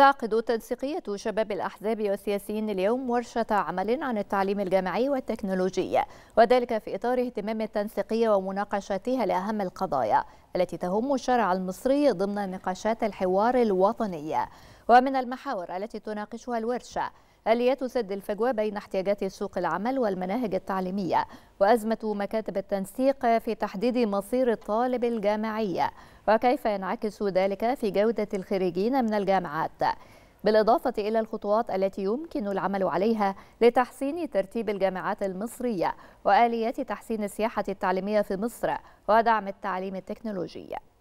تعقد تنسيقية شباب الأحزاب والسياسيين اليوم ورشة عمل عن التعليم الجامعي والتكنولوجي وذلك في إطار اهتمام التنسيقية ومناقشتها لأهم القضايا التي تهم الشارع المصري ضمن نقاشات الحوار الوطنية ومن المحاور التي تناقشها الورشة آليات سد الفجوة بين احتياجات سوق العمل والمناهج التعليمية وأزمة مكاتب التنسيق في تحديد مصير الطالب الجامعي وكيف ينعكس ذلك في جودة الخريجين من الجامعات بالإضافة إلى الخطوات التي يمكن العمل عليها لتحسين ترتيب الجامعات المصرية وآليات تحسين السياحة التعليمية في مصر ودعم التعليم التكنولوجي